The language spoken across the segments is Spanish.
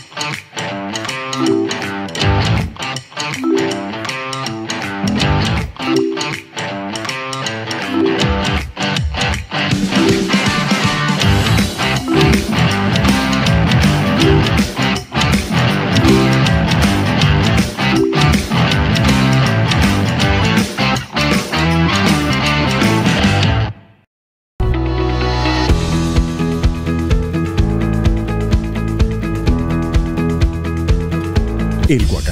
Thank you.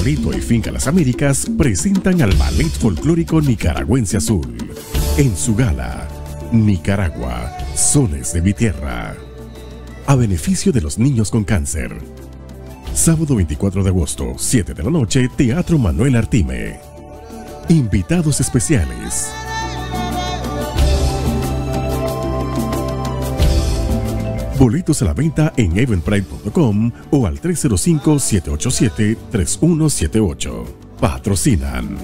Rito y Finca Las Américas presentan al Ballet Folclórico Nicaragüense Azul en su gala Nicaragua, Sones de mi Tierra, a beneficio de los niños con cáncer. Sábado 24 de agosto, 7 de la noche, Teatro Manuel Artime. Invitados especiales. Boletos a la venta en eventbrite.com o al 305-787-3178. Patrocinan.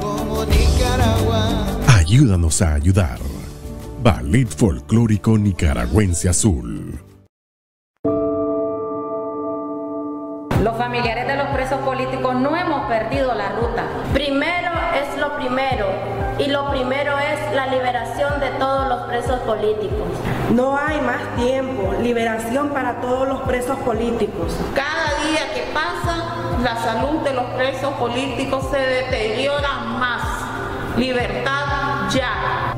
Como Nicaragua. Ayúdanos a ayudar. Ballet Folclórico Nicaragüense Azul. Los familiares de los presos políticos no hemos perdido la ruta. Primero es lo primero y lo primero es la liberación de todos los presos políticos. No hay más tiempo, liberación para todos los presos políticos. Cada día que pasa, la salud de los presos políticos se deteriora más. Libertad ya.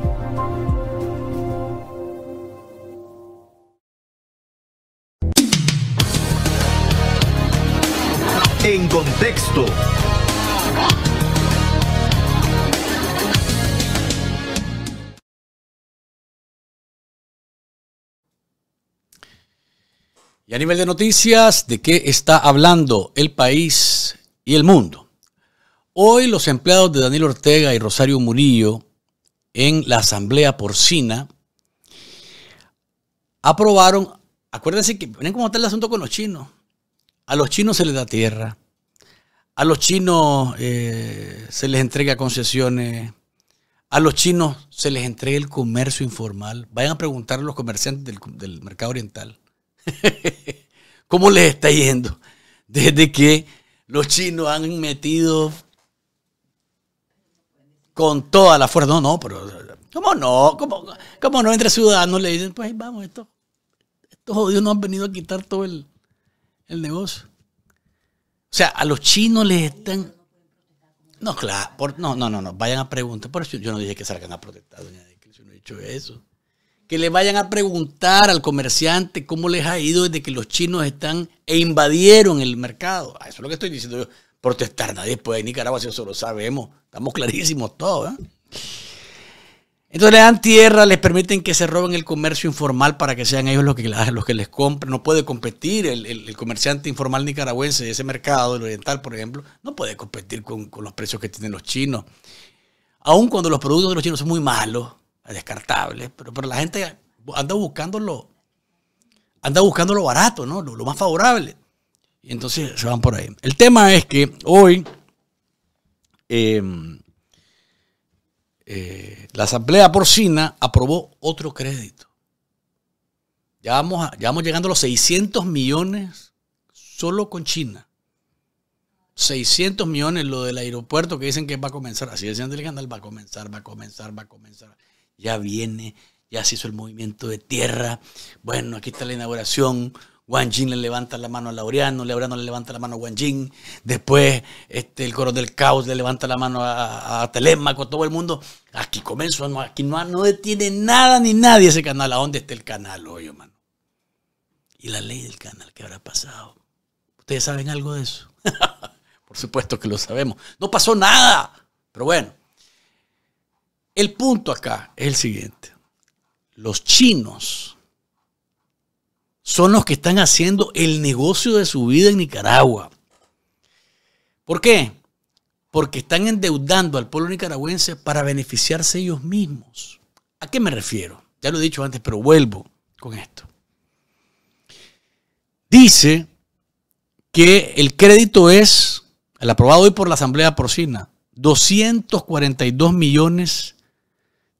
En contexto. Y a nivel de noticias, ¿de qué está hablando el país y el mundo? Hoy los empleados de Daniel Ortega y Rosario Murillo en la Asamblea Porcina aprobaron, acuérdense que ven como está el asunto con los chinos. A los chinos se les da tierra, a los chinos eh, se les entrega concesiones, a los chinos se les entrega el comercio informal. Vayan a preguntar a los comerciantes del mercado oriental ¿Cómo les está yendo? Desde que los chinos han metido con toda la fuerza. No, no, pero ¿cómo no? ¿Cómo, no entre ciudadanos le dicen, pues vamos, esto, estos odios nos han venido a quitar todo el, el negocio? O sea, a los chinos les están... No, claro, por, no, no, no, no, vayan a preguntar. Por eso yo no dije que salgan a protestar, yo no he dicho eso que le vayan a preguntar al comerciante cómo les ha ido desde que los chinos están e invadieron el mercado. Ah, eso es lo que estoy diciendo yo. Protestar nadie puede en Nicaragua, si eso lo sabemos. Estamos clarísimos todos. ¿eh? Entonces le dan tierra, les permiten que se roben el comercio informal para que sean ellos los que, los que les compren. No puede competir el, comerciante informal nicaragüense de ese mercado, el oriental, por ejemplo, no puede competir con, con los precios que tienen los chinos. Aun cuando los productos de los chinos son muy malos, descartables, pero, la gente anda buscando lo, anda buscando lo barato, ¿no? Lo, más favorable. Y entonces se van por ahí. El tema es que hoy em, eh, la Asamblea Porcina aprobó otro crédito. Ya vamos, ya vamos llegando a los 600 millones solo con China. 600 millones lo del aeropuerto que dicen que va a comenzar. Así decían del canal, va a comenzar, va a comenzar, va a comenzar ya viene, ya se hizo el movimiento de tierra. Bueno, aquí está la inauguración. Wang Jin le levanta la mano a Laureano, Laureano le levanta la mano a Wang Jin, después este, el coro del caos le levanta la mano a, a Telemaco, todo el mundo. Aquí comenzó, aquí no, no detiene nada ni nadie ese canal. ¿A dónde está el canal, hoy, hermano? Y la ley del canal, ¿qué habrá pasado? ¿Ustedes saben algo de eso? Por supuesto que lo sabemos. No pasó nada, pero bueno. El punto acá es el siguiente. Los chinos son los que están haciendo el negocio de su vida en Nicaragua. ¿Por qué? Porque están endeudando al pueblo nicaragüense para beneficiarse ellos mismos. ¿A qué me refiero? Ya lo he dicho antes, pero vuelvo con esto. Dice que el crédito es, el aprobado hoy por la Asamblea Porcina, 242 millones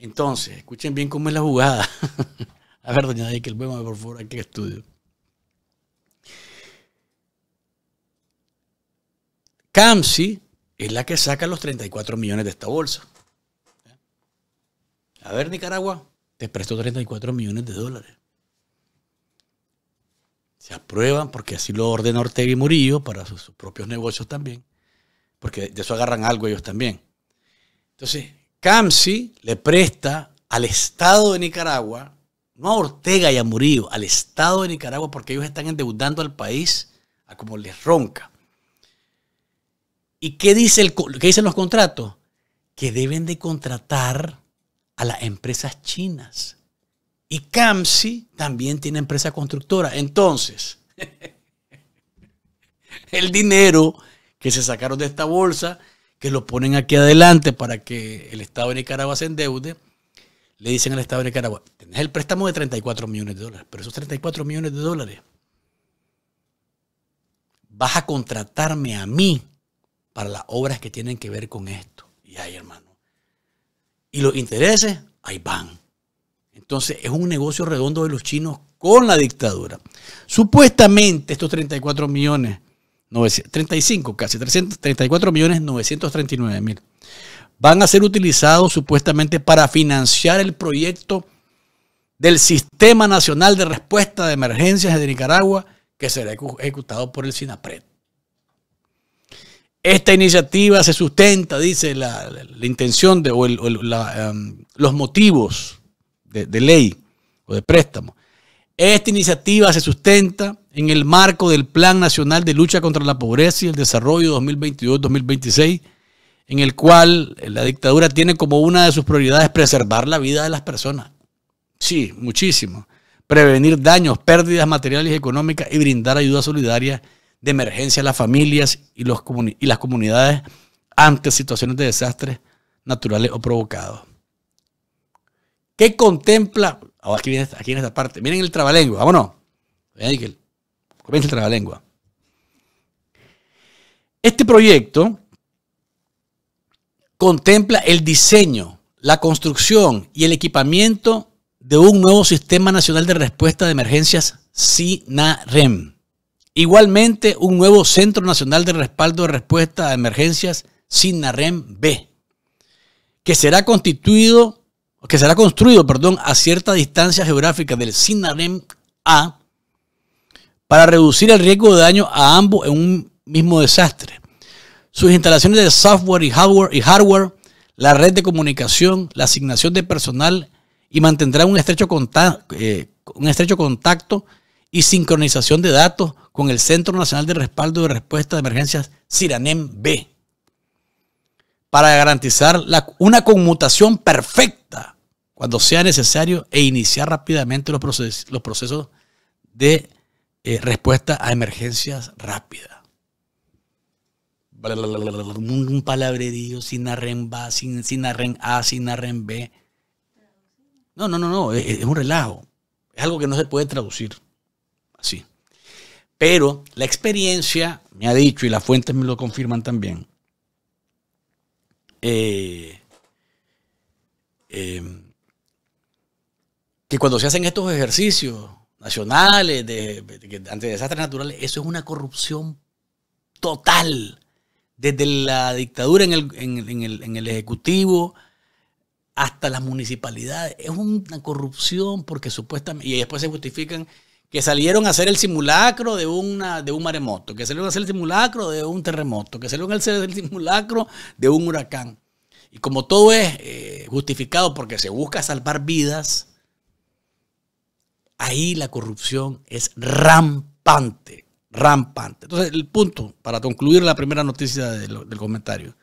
Entonces, escuchen bien cómo es la jugada. A ver, doña Deikel, por favor aquí al estudio. Camsi es la que saca los 34 millones de esta bolsa. A ver, Nicaragua, te presto 34 millones de dólares. Se aprueban porque así lo ordena Ortega y Murillo para sus propios negocios también. Porque de eso agarran algo ellos también. Entonces, Camsi le presta al Estado de Nicaragua, no a Ortega y a Murillo, al Estado de Nicaragua, porque ellos están endeudando al país a como les ronca. ¿Y qué, dice el, qué dicen los contratos? Que deben de contratar a las empresas chinas. Y Camsi también tiene empresa constructora. Entonces, el dinero que se sacaron de esta bolsa que lo ponen aquí adelante para que el Estado de Nicaragua se endeude, le dicen al Estado de Nicaragua, tenés el préstamo de 34 millones de dólares, pero esos 34 millones de dólares vas a contratarme a mí para las obras que tienen que ver con esto. Y ahí, hermano. Y los intereses, ahí van. Entonces es un negocio redondo de los chinos con la dictadura. Supuestamente estos 34 millones 35 casi, 34 millones 939 mil, van a ser utilizados supuestamente para financiar el proyecto del Sistema Nacional de Respuesta de Emergencias de Nicaragua que será ejecutado por el SINAPRED. Esta iniciativa se sustenta, dice la, intención de, o, em, los motivos de ley o de préstamo. Esta iniciativa se sustenta en el marco del Plan Nacional de Lucha contra la Pobreza y el Desarrollo 2022-2026, en el cual la dictadura tiene como una de sus prioridades preservar la vida de las personas. Sí, muchísimo. Prevenir daños, pérdidas materiales y económicas y brindar ayuda solidaria de emergencia a las familias y, los y las comunidades ante situaciones de desastres naturales o provocados. ¿Qué contempla? Oh, aquí, en esta parte. Miren el trabalenguas, vámonos. Miren el Este proyecto contempla el diseño, la construcción y el equipamiento de un nuevo Sistema Nacional de Respuesta de Emergencias SINAREM. Igualmente, un nuevo Centro Nacional de Respaldo de Respuesta a Emergencias SINAREM B, que será constituido que será construido, perdón, a cierta distancia geográfica del SINAREM A para reducir el riesgo de daño a ambos en un mismo desastre. Sus instalaciones de software y hardware, la red de comunicación, la asignación de personal y mantendrá eh, un estrecho, contacto, y sincronización de datos con el Centro Nacional de Respaldo de Respuesta de Emergencias CIRANEM B para garantizar una conmutación perfecta cuando sea necesario e iniciar rápidamente los, los procesos de eh, respuesta a emergencias rápida. Un palabrerío sin arremba, sin, sin arren A, sin arren B. No, no, no, no, es, un relajo. Es algo que no se puede traducir así. Pero la experiencia me ha dicho, y las fuentes me lo confirman también, eh, eh, que cuando se hacen estos ejercicios, nacionales, de, ante desastres naturales, eso es una corrupción total. Desde la dictadura en el, en, el, en el, Ejecutivo hasta las municipalidades. Es una corrupción porque supuestamente... Y después se justifican que salieron a hacer el simulacro de, una, de un maremoto, que salieron a hacer el simulacro de un terremoto, que salieron a hacer el simulacro de un huracán. Y como todo es eh, justificado porque se busca salvar vidas, ahí la corrupción es rampante, rampante. Entonces, el punto, para concluir la primera noticia del, comentario,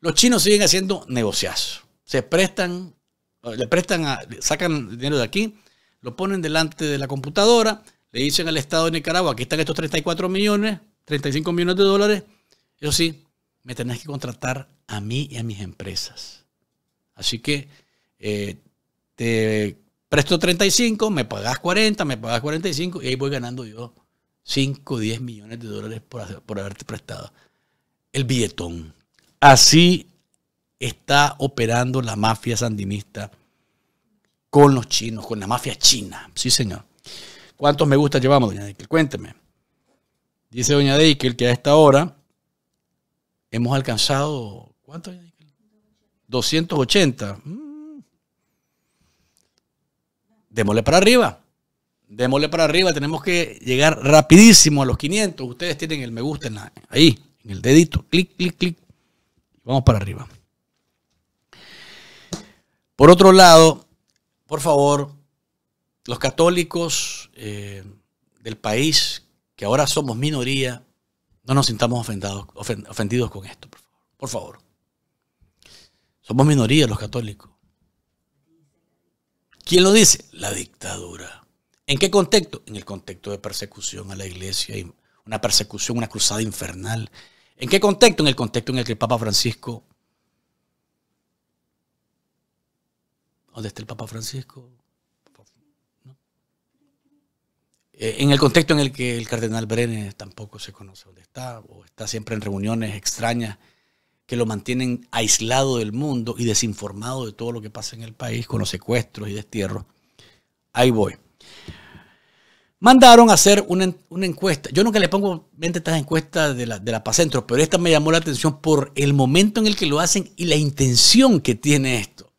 los chinos siguen haciendo negociazos. Se prestan, eh, le prestan, sacan dinero de aquí, lo ponen delante de la computadora, le dicen al Estado de Nicaragua, aquí están estos 34 millones, 35 millones de dólares, eso sí, me tenés que contratar a mí y a mis empresas. Así que eh, te presto 35, me pagas 40, me pagas 45 y ahí voy ganando yo 5, 10 millones de dólares por, haberte prestado. El billetón. Así está operando la mafia sandinista con los chinos, con la mafia china. Sí, señor. ¿Cuántos me gusta llevamos, doña Deikel? Cuénteme. Dice doña Deikel que a esta hora hemos alcanzado, ¿cuánto, doña Deikel? 280 démosle para arriba. Démosle para arriba. Tenemos que llegar rapidísimo a los 500. Ustedes tienen el me gusta en ahí, en el dedito. Clic, clic, clic. Vamos para arriba. Por otro lado, por favor, los católicos eh, del país, que ahora somos minoría, no nos sintamos ofendidos con esto, por favor. Por favor. Somos minoría los católicos. ¿Quién lo dice? La dictadura. ¿En qué contexto? En el contexto de persecución a la iglesia, una persecución, una cruzada infernal. ¿En qué contexto? En el contexto en el que el Papa Francisco... ¿Dónde está el Papa Francisco? Eh, en el contexto en el que el cardenal Brenes tampoco se conoce dónde está, o está siempre en reuniones extrañas que lo mantienen aislado del mundo y desinformado de todo lo que pasa en el país con los secuestros y destierros. Ahí voy. Mandaron a hacer una, encuesta. Yo nunca le pongo mente estas encuestas de la, de la Pacentro, pero esta me llamó la atención por el momento en el que lo hacen y la intención que tiene esto.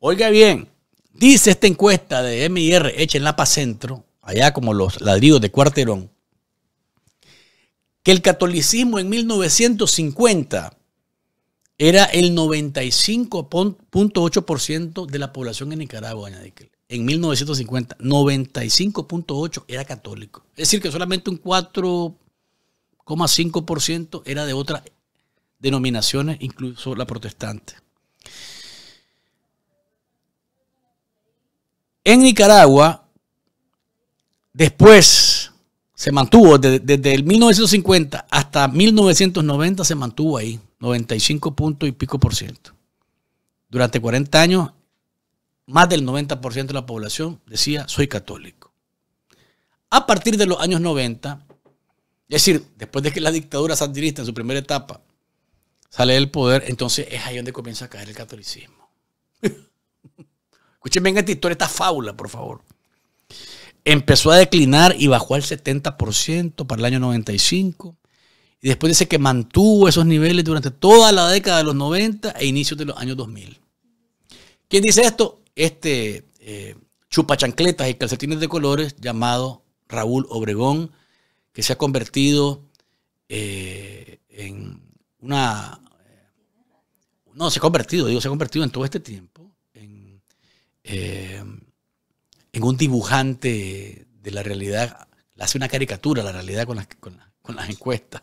Oiga bien, dice esta encuesta de MIR hecha en la Pacentro, allá como los ladridos de cuarterón, que el catolicismo en 1950 era el 95.8% de la población en Nicaragua, en 1950. 95.8% era católico. Es decir, que solamente un 4,5% era de otras denominaciones, incluso la protestante. En Nicaragua, después se mantuvo, desde, desde el 1950 hasta 1990 se mantuvo ahí 95 puntos y pico por ciento. Durante 40 años, más del 90% de la población decía soy católico. A partir de los años 90, es decir, después de que la dictadura sandinista en su primera etapa sale del poder, entonces es ahí donde comienza a caer el catolicismo. Escuchen bien esta historia, esta fábula, por favor. Empezó a declinar y bajó al 70% para el año 95 y después dice que mantuvo esos niveles durante toda la década de los 90 e inicios de los años 2000. ¿Quién dice esto? Este eh, chupa chancletas y calcetines de colores llamado Raúl Obregón, que se ha convertido eh, en una... No, se ha convertido, digo, se ha convertido en todo este tiempo en, eh, un dibujante de la realidad. Hace una caricatura la realidad con las, con las encuestas.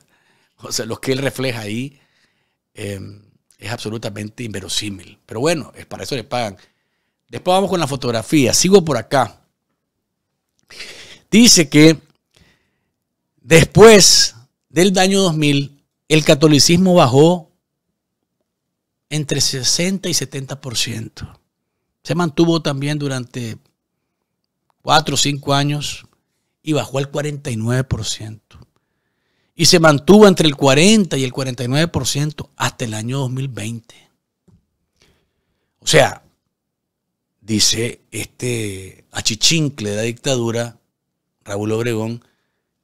O sea, lo que él refleja ahí em, es absolutamente inverosímil. Pero bueno, es para eso le pagan. Después vamos con la fotografía. Sigo por acá. Dice que después del año 2000, el catolicismo bajó entre 60 y 70%. Se mantuvo también durante 4 o 5 años y bajó al 49% y se mantuvo entre el 40 y el 49% hasta el año 2020. O sea, dice este achichincle de la dictadura, Raúl Obregón,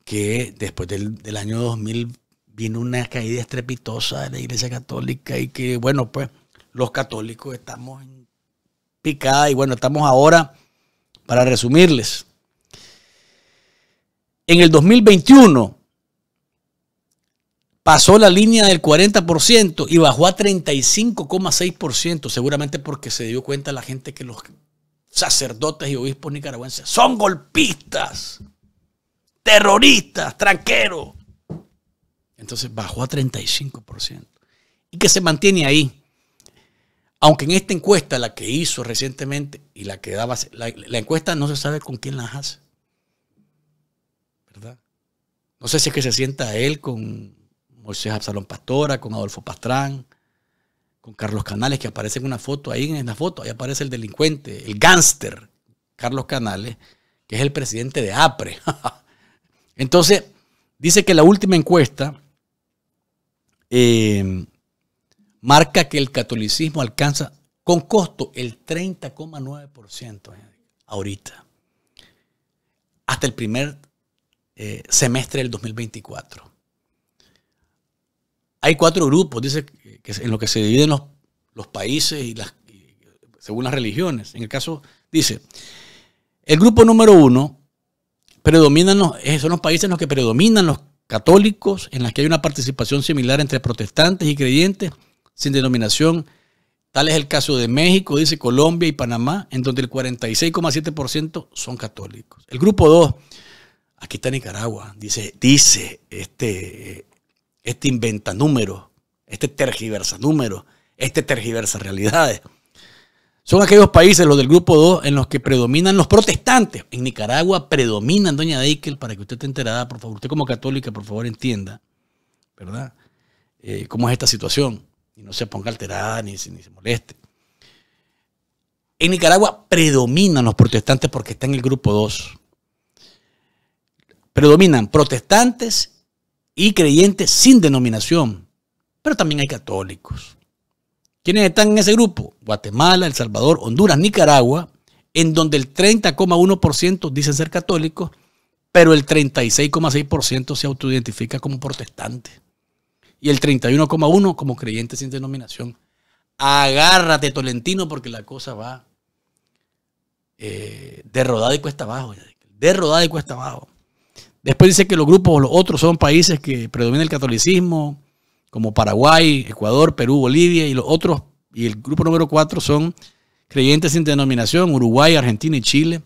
que después del, año 2000 vino una caída estrepitosa de la Iglesia Católica y que, bueno, pues los católicos estamos en picada y bueno, estamos ahora, para resumirles, en el 2021, pasó la línea del 40% y bajó a 35,6%, seguramente porque se dio cuenta la gente que los sacerdotes y obispos nicaragüenses son golpistas, terroristas, tranqueros. Entonces bajó a 35% y que se mantiene ahí. Aunque en esta encuesta, la que hizo recientemente y la que daba, la, encuesta no se sabe con quién la hace. ¿Verdad? No sé si es que se sienta él con Moisés Absalón Pastora, con Adolfo Pastrán, con Carlos Canales, que aparece en una foto, ahí en la foto, ahí aparece el delincuente, el gángster, Carlos Canales, que es el presidente de APRE. Entonces, dice que la última encuesta eh, marca que el catolicismo alcanza con costo el 30,9% eh, ahorita, hasta el primer eh, semestre del 2024. Hay cuatro grupos, dice, que en los que se dividen los, países y según las religiones. En el caso, dice, el grupo número uno predominan los, eh, son los países en los que predominan los católicos, en los que hay una participación similar entre protestantes y creyentes sin denominación. Tal es el caso de México, dice Colombia y Panamá, en donde el 46,7% son católicos. El grupo dos, aquí está Nicaragua, dice, dice este este inventa números, este tergiversa números, este tergiversa realidades. Son aquellos países, los del grupo 2, en los que predominan los protestantes. En Nicaragua predominan, doña Deikel, para que usted esté enterada, por favor, usted como católica, por favor, entienda, ¿verdad? Eh, ¿Cómo es esta situación? Y no se ponga alterada ni, ni se moleste. En Nicaragua predominan los protestantes porque está en el grupo 2. Predominan protestantes y creyentes sin denominación, pero también hay católicos. ¿Quiénes están en ese grupo? Guatemala, El Salvador, Honduras, Nicaragua, en donde el 30,1% dicen ser católicos, pero el 36,6% se autoidentifica como protestante. Y el 31,1% como creyente sin denominación. Agárrate, Tolentino, porque la cosa va derrodada eh, de rodada y cuesta abajo. De y cuesta abajo. Después dice que los grupos, los otros son países que predomina el catolicismo, como Paraguay, Ecuador, Perú, Bolivia y los otros. Y el grupo número cuatro son creyentes sin denominación, Uruguay, Argentina y Chile.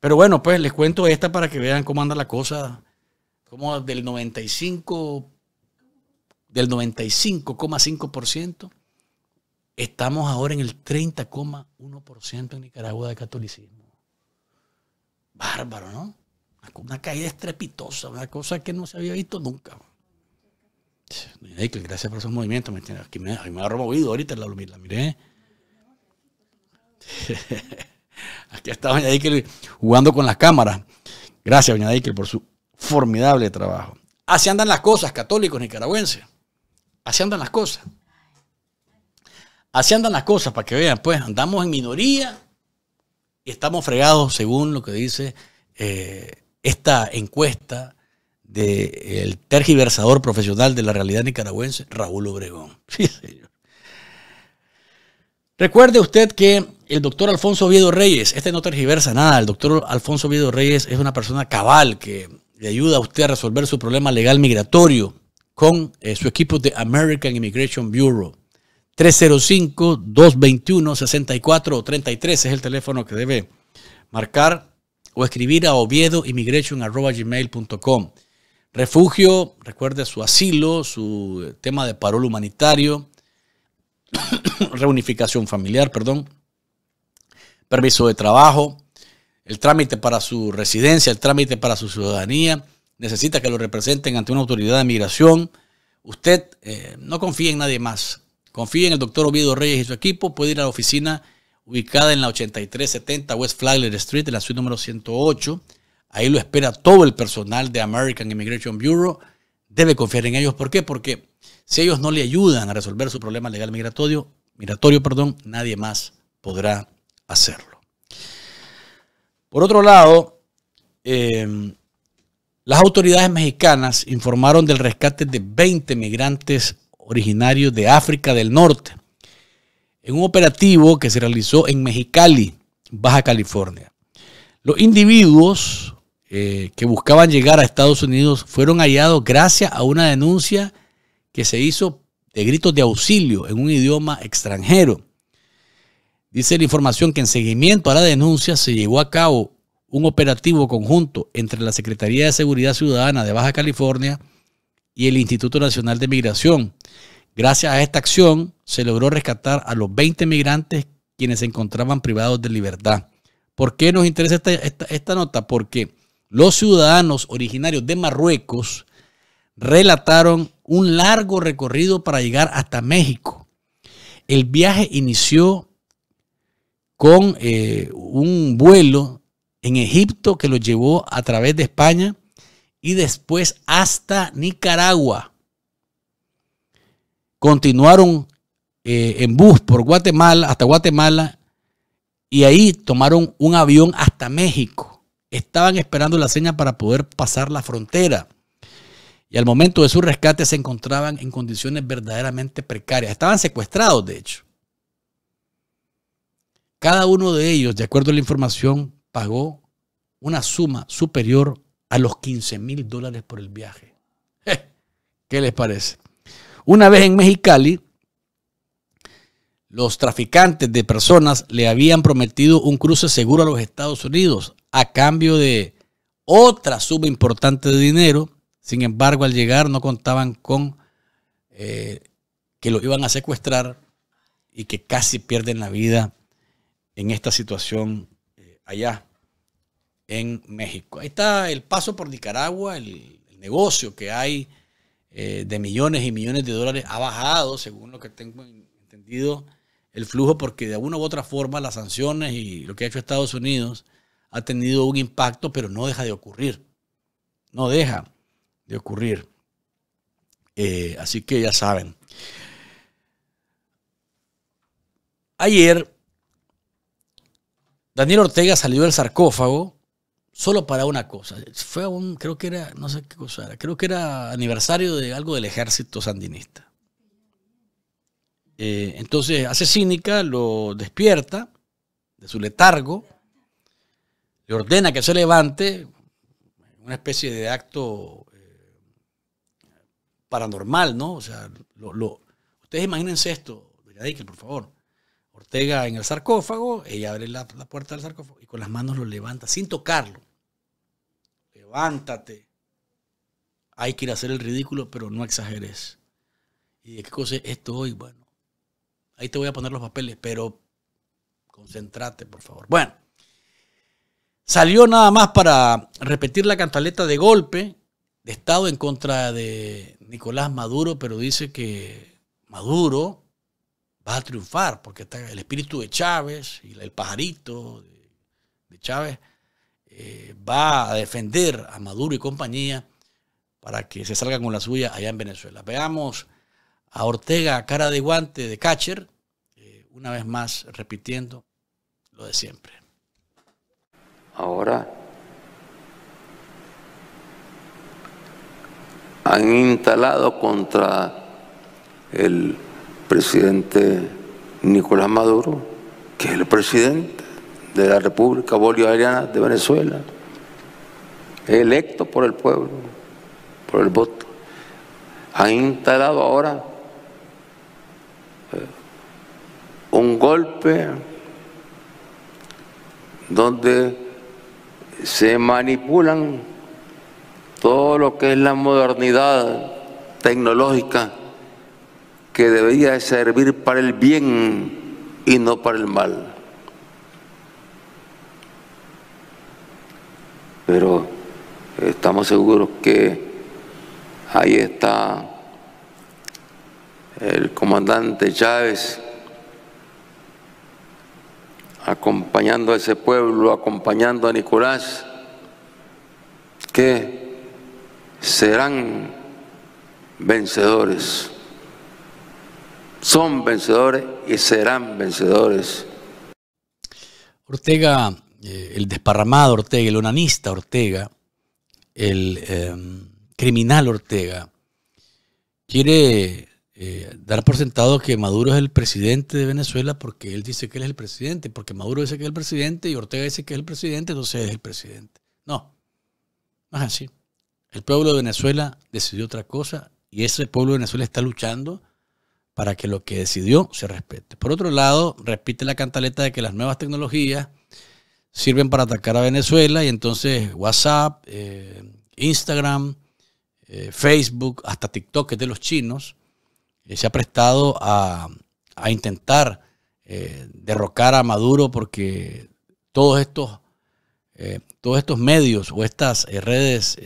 Pero bueno, pues les cuento esta para que vean cómo anda la cosa. Como del 95, del 95,5%, estamos ahora en el 30,1% en Nicaragua de catolicismo. Bárbaro, ¿no? Una caída estrepitosa, una cosa que no se había visto nunca. Gracias por esos movimientos. ¿me Aquí me, ha removido ahorita la, la miré. Aquí está Doña Dickel jugando con las cámaras. Gracias, Doña Dickel, por su formidable trabajo. Así andan las cosas, católicos nicaragüenses. Así andan las cosas. Así andan las cosas, para que vean, pues andamos en minoría y estamos fregados, según lo que dice eh, esta encuesta del tergiversador profesional de la realidad nicaragüense, Raúl Obregón. Recuerde usted que el doctor Alfonso Oviedo Reyes, este no tergiversa nada, el doctor Alfonso Oviedo Reyes es una persona cabal que le ayuda a usted a resolver su problema legal migratorio con eh, su equipo de American Immigration Bureau. 305-221-6433 es el teléfono que debe marcar o escribir a oviedoimmigration.com. Refugio, recuerde su asilo, su eh, tema de parol humanitario, reunificación familiar, perdón, permiso de trabajo, el trámite para su residencia, el trámite para su ciudadanía, necesita que lo representen ante una autoridad de migración. Usted eh, no confía en nadie más. Confíe en el doctor Oviedo Reyes y su equipo. Puede ir a la oficina ubicada en la 8370 West Flagler Street, en la suite número 108. Ahí lo espera todo el personal de American Immigration Bureau. Debe confiar en ellos. ¿Por qué? Porque si ellos no le ayudan a resolver su problema legal migratorio, migratorio perdón, nadie más podrá hacerlo. Por otro lado, eh, las autoridades mexicanas informaron del rescate de 20 migrantes originarios de África del Norte en un operativo que se realizó en Mexicali, Baja California. Los individuos eh, que buscaban llegar a Estados Unidos fueron hallados gracias a una denuncia que se hizo de gritos de auxilio en un idioma extranjero. Dice la información que en seguimiento a la denuncia se llevó a cabo un operativo conjunto entre la Secretaría de Seguridad Ciudadana de Baja California y el Instituto Nacional de Migración, Gracias a esta acción se logró rescatar a los 20 migrantes quienes se encontraban privados de libertad. ¿Por qué nos interesa esta, nota? Porque los ciudadanos originarios de Marruecos relataron un largo recorrido para llegar hasta México. El viaje inició con eh, un vuelo en Egipto que los llevó a través de España y después hasta Nicaragua continuaron eh, en bus por Guatemala hasta Guatemala y ahí tomaron un avión hasta México. Estaban esperando la seña para poder pasar la frontera. Y al momento de su rescate se encontraban en condiciones verdaderamente precarias. Estaban secuestrados, de hecho. Cada uno de ellos, de acuerdo a la información, pagó una suma superior a los 15 mil dólares por el viaje. ¿Qué les parece? Una vez en Mexicali, los traficantes de personas le habían prometido un cruce seguro a los Estados Unidos a cambio de otra suma importante de dinero. Sin embargo, al llegar no contaban con eh, que lo iban a secuestrar y que casi pierden la vida en esta situación eh, allá en México. Ahí está el paso por Nicaragua, el negocio que hay eh, de millones y millones de dólares ha bajado, según lo que tengo entendido, el flujo porque de alguna u otra forma las sanciones y lo que ha hecho Estados Unidos ha tenido un impacto, pero no deja de ocurrir. No deja de ocurrir. Eh, así que ya saben. Ayer, Daniel Ortega salió del sarcófago solo para una cosa. Fue un, creo que era, no sé qué cosa creo que era aniversario de algo del ejército sandinista. Eh, entonces, hace cínica, lo despierta de su letargo, le ordena que se levante, una especie de acto eh, paranormal, ¿no? O sea, lo, ustedes imagínense esto, por favor. Ortega en el sarcófago, ella abre la, puerta del sarcófago y con las manos lo levanta sin tocarlo. Levántate. Hay que ir a hacer el ridículo, pero no exageres. ¿Y de qué cosa es esto hoy? Bueno, ahí te voy a poner los papeles, pero concéntrate, por favor. Bueno, salió nada más para repetir la cantaleta de golpe de Estado en contra de Nicolás Maduro, pero dice que Maduro va a triunfar, porque está el espíritu de Chávez y el pajarito de, Chávez eh, va a defender a Maduro y compañía para que se salgan con la suya allá en Venezuela. Veamos a Ortega, cara de guante de catcher, eh, una vez más repitiendo lo de siempre. Ahora han instalado contra el presidente Nicolás Maduro, que es el presidente de la República Bolivariana de Venezuela, electo por el pueblo, por el voto, ha instalado ahora eh, un golpe donde se manipulan todo lo que es la modernidad tecnológica que debería servir para el bien y no para el mal. Pero estamos seguros que ahí está el comandante Chávez acompañando a ese pueblo, acompañando a Nicolás, que serán vencedores son vencedores y serán vencedores. Ortega, eh, el desparramado Ortega, el onanista Ortega, el em, criminal Ortega, quiere eh, dar por sentado que Maduro es el presidente de Venezuela porque él dice que él es el presidente, porque Maduro dice que es el presidente y Ortega dice que es el presidente, entonces es el presidente. No, no es así. El pueblo de Venezuela decidió otra cosa y ese pueblo de Venezuela está luchando para que lo que decidió se respete. Por otro lado, repite la cantaleta de que las nuevas tecnologías sirven para atacar a Venezuela y entonces WhatsApp, eh, Instagram, eh, Facebook, hasta TikTok, de los chinos, eh, se ha prestado a, intentar derrocar a Maduro porque todos estos, todos estos medios o estas redes,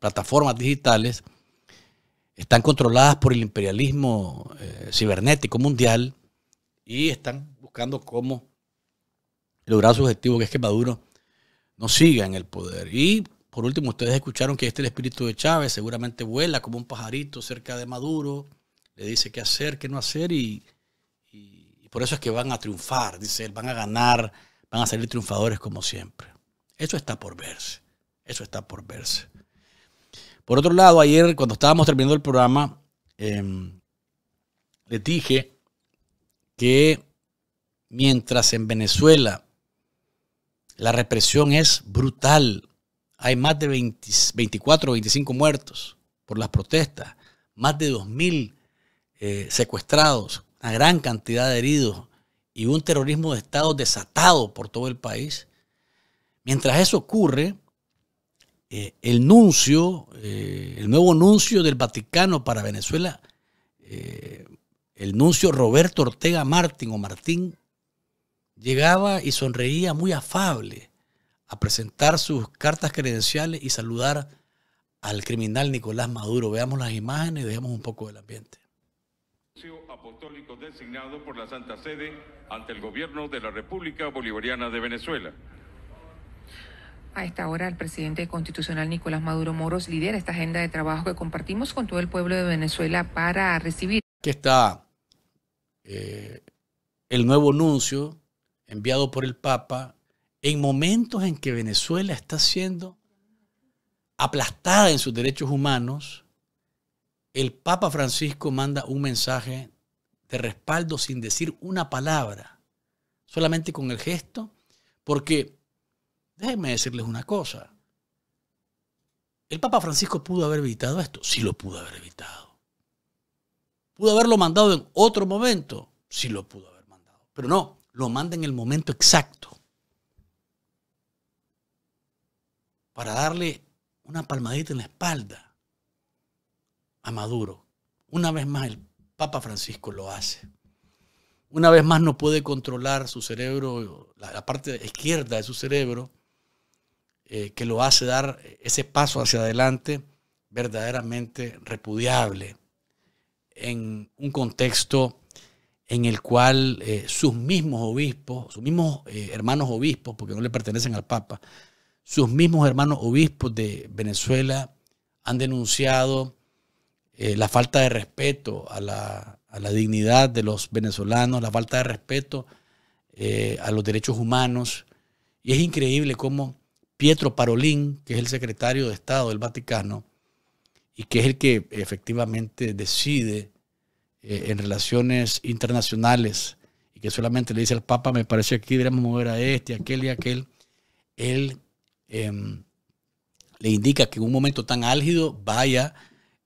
plataformas digitales, están controladas por el imperialismo eh, cibernético mundial y están buscando cómo lograr su objetivo, que es que Maduro no siga en el poder. Y por último, ustedes escucharon que este el espíritu de Chávez seguramente vuela como un pajarito cerca de Maduro, le dice qué hacer, qué no hacer, y, y por eso es que van a triunfar, dice él, van a ganar, van a salir triunfadores como siempre. Eso está por verse, eso está por verse. Por otro lado, ayer cuando estábamos terminando el programa, em, les dije que mientras en Venezuela la represión es brutal, hay más de 20, 24 o 25 muertos por las protestas, más de 2.000 eh, secuestrados, una gran cantidad de heridos y un terrorismo de Estado desatado por todo el país. Mientras eso ocurre, eh, el nuncio, eh, el nuevo nuncio del Vaticano para Venezuela, eh, el nuncio Roberto Ortega Martín o Martín, llegaba y sonreía muy afable a presentar sus cartas credenciales y saludar al criminal Nicolás Maduro. Veamos las imágenes y dejemos un poco del ambiente. Apostólico designado por la Santa Sede ante el gobierno de la República Bolivariana de Venezuela. A esta hora, el presidente constitucional Nicolás Maduro Moros lidera esta agenda de trabajo que compartimos con todo el pueblo de Venezuela para recibir. Aquí está eh, el nuevo anuncio enviado por el Papa en momentos en que Venezuela está siendo aplastada en sus derechos humanos. El Papa Francisco manda un mensaje de respaldo sin decir una palabra, solamente con el gesto, porque Déjenme decirles una cosa. El Papa Francisco pudo haber evitado esto. Sí lo pudo haber evitado. Pudo haberlo mandado en otro momento. Sí lo pudo haber mandado. Pero no, lo manda en el momento exacto. Para darle una palmadita en la espalda a Maduro. Una vez más el Papa Francisco lo hace. Una vez más no puede controlar su cerebro, la, la parte izquierda de su cerebro eh, que lo hace dar ese paso hacia adelante verdaderamente repudiable en un contexto en el cual eh, sus mismos obispos, sus mismos eh, hermanos obispos, porque no le pertenecen al Papa, sus mismos hermanos obispos de Venezuela han denunciado la falta de respeto a la, a la, dignidad de los venezolanos, la falta de respeto a los derechos humanos. Y es increíble cómo Pietro Parolín, que es el secretario de Estado del Vaticano y que es el que efectivamente decide eh, en relaciones internacionales y que solamente le dice al Papa, me parece que aquí deberíamos mover a este, aquel y aquel, él em, le indica que en un momento tan álgido vaya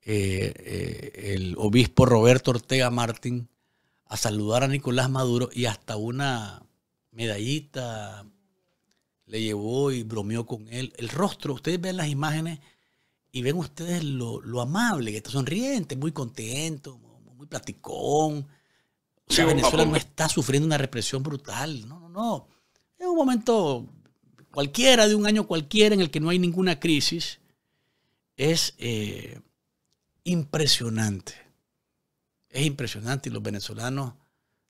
eh, eh, el obispo Roberto Ortega Martín a saludar a Nicolás Maduro y hasta una medallita, le llevó y bromeó con él. El rostro, ustedes ven las imágenes y ven ustedes lo, amable, que está sonriente, muy contento, muy platicón. O sea, Venezuela no está sufriendo una represión brutal. No, no, no. Es un momento cualquiera, de un año cualquiera, en el que no hay ninguna crisis. Es eh, impresionante. Es impresionante y los venezolanos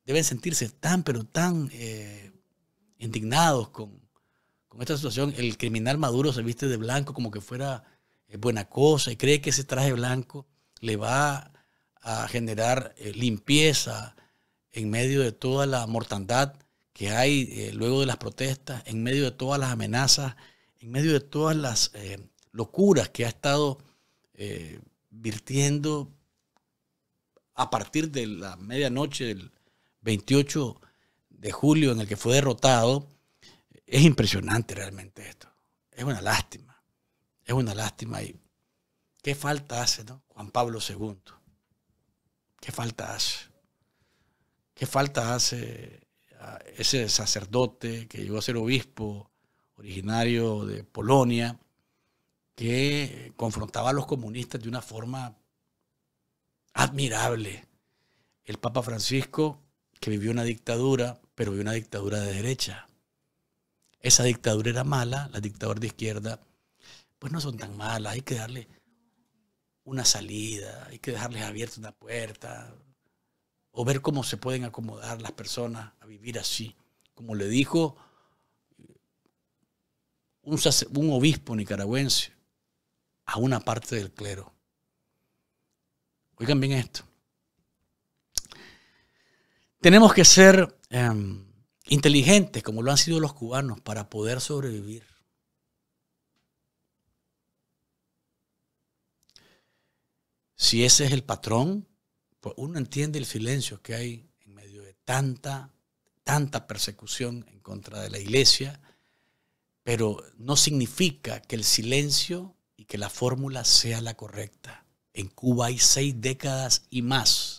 deben sentirse tan, pero tan eh, indignados con, con esta situación, el criminal maduro se viste de blanco como que fuera eh, buena cosa y cree que ese traje blanco le va a generar eh, limpieza en medio de toda la mortandad que hay eh, luego de las protestas, en medio de todas las amenazas, en medio de todas las locuras que ha estado virtiendo a partir de la medianoche del 28 de julio en el que fue derrotado, es impresionante realmente esto. Es una lástima. Es una lástima. Y qué falta hace, Juan Pablo II. ¿Qué falta hace? ¿Qué falta hace ah, ese sacerdote que llegó a ser obispo, originario de Polonia, que confrontaba a los comunistas de una forma admirable? El Papa Francisco, que vivió una dictadura, pero vivió una dictadura de derecha esa dictadura era mala, la dictadura de izquierda, pues no son tan malas, hay que darle una salida, hay que dejarles abierta una puerta, o ver cómo se pueden acomodar las personas a vivir así. Como le dijo un, obispo nicaragüense a una parte del clero. Oigan bien esto. Tenemos que ser... Em, inteligentes como lo han sido los cubanos para poder sobrevivir. Si ese es el patrón, pues uno entiende el silencio que hay en medio de tanta, tanta persecución en contra de la iglesia, pero no significa que el silencio y que la fórmula sea la correcta. En Cuba hay seis décadas y más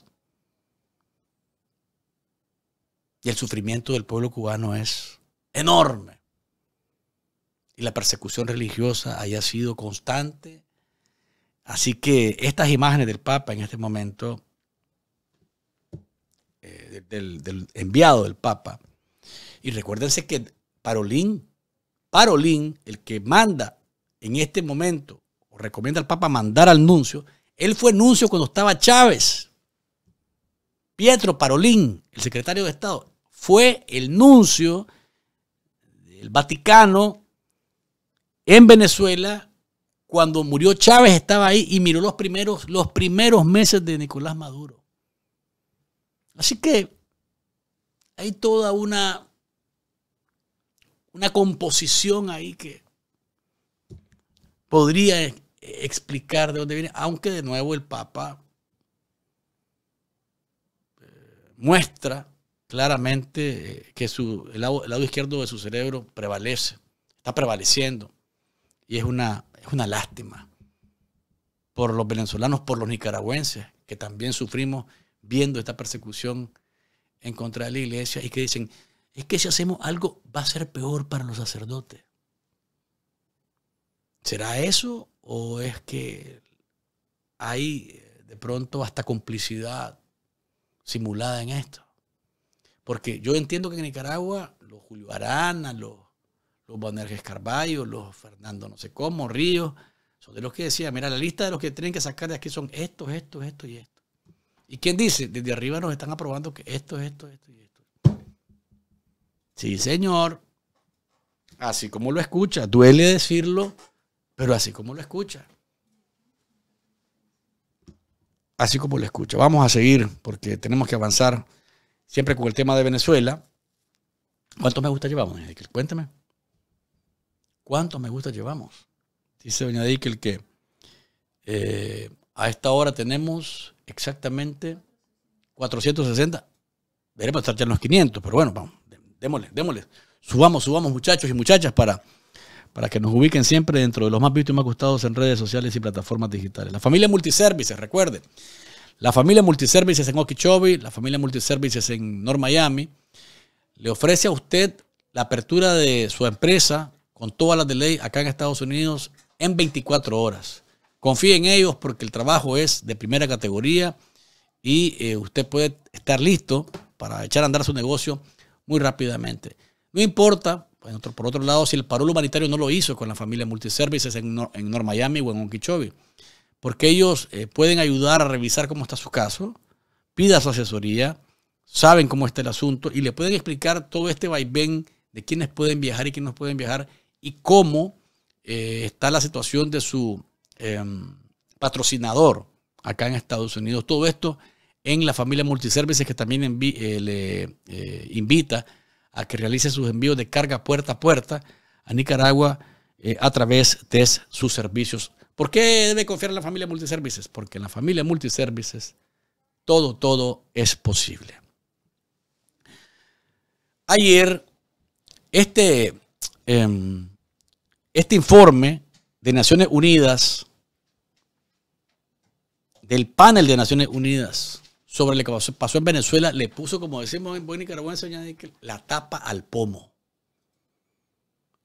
Y el sufrimiento del pueblo cubano es enorme. Y la persecución religiosa haya sido constante. Así que estas imágenes del Papa en este momento, eh, del, del enviado del Papa, y recuérdense que Parolín, Parolín, el que manda en este momento, o recomienda al Papa mandar al nuncio, él fue nuncio cuando estaba Chávez. Pietro Parolín, el secretario de Estado, fue el nuncio del Vaticano en Venezuela cuando murió Chávez estaba ahí y miró los primeros, los primeros meses de Nicolás Maduro. Así que hay toda una, una composición ahí que podría e-, explicar de dónde viene, aunque de nuevo el Papa eh, muestra claramente eh, que su, el, lado, izquierdo de su cerebro prevalece, está prevaleciendo. Y es una, es una lástima por los venezolanos, por los nicaragüenses, que también sufrimos viendo esta persecución en contra de la iglesia y que dicen, es que si hacemos algo va a ser peor para los sacerdotes. ¿Será eso o es que hay eh, de pronto hasta complicidad simulada en esto? Porque yo entiendo que en Nicaragua los Julio Arana, los, los Bonerges Carballo, los Fernando no sé cómo, Ríos, son de los que decían, mira, la lista de los que tienen que sacar de aquí son estos, estos, estos y estos. ¿Y quién dice? Desde arriba nos están aprobando que esto, esto, esto y esto. Sí, señor. Así como lo escucha. Duele decirlo, pero así como lo escucha. Así como lo escucha. Vamos a seguir porque tenemos que avanzar siempre con el tema de Venezuela. ¿Cuántos me gusta llevamos, Díquel? cuénteme. ¿Cuántos me gusta llevamos? Dice el que eh, a esta hora tenemos exactamente 460. Veremos estar ya en los 500, pero bueno, vamos, démosle, démosle. Subamos, subamos muchachos y muchachas para, para que nos ubiquen siempre dentro de los más vistos y más gustados en redes sociales y plataformas digitales. La familia Multiservices, recuerden la familia Multiservices en Okeechobee, la familia Multiservices en North Miami, le ofrece a usted la apertura de su empresa con todas las de ley acá en Estados Unidos en 24 horas. Confíe en ellos porque el trabajo es de primera categoría y eh, usted puede estar listo para echar a andar su negocio muy rápidamente. No importa, por otro lado, si el paro humanitario no lo hizo con la familia Multiservices en, en North Miami o en Okeechobee porque ellos eh, pueden ayudar a revisar cómo está su caso, pida su asesoría, saben cómo está el asunto y le pueden explicar todo este vaivén de quiénes pueden viajar y quiénes no pueden viajar y cómo eh, está la situación de su em, patrocinador acá en Estados Unidos. Todo esto en la familia Multiservices que también eh, le invita a que realice sus envíos de carga puerta a puerta a Nicaragua a través de sus servicios ¿Por qué debe confiar en la familia multiservices? Porque en la familia multiservices todo, todo es posible. Ayer, este, em, este informe de Naciones Unidas, del panel de Naciones Unidas sobre lo que pasó en Venezuela, le puso, como decimos en buen nicaragüense, la tapa al pomo.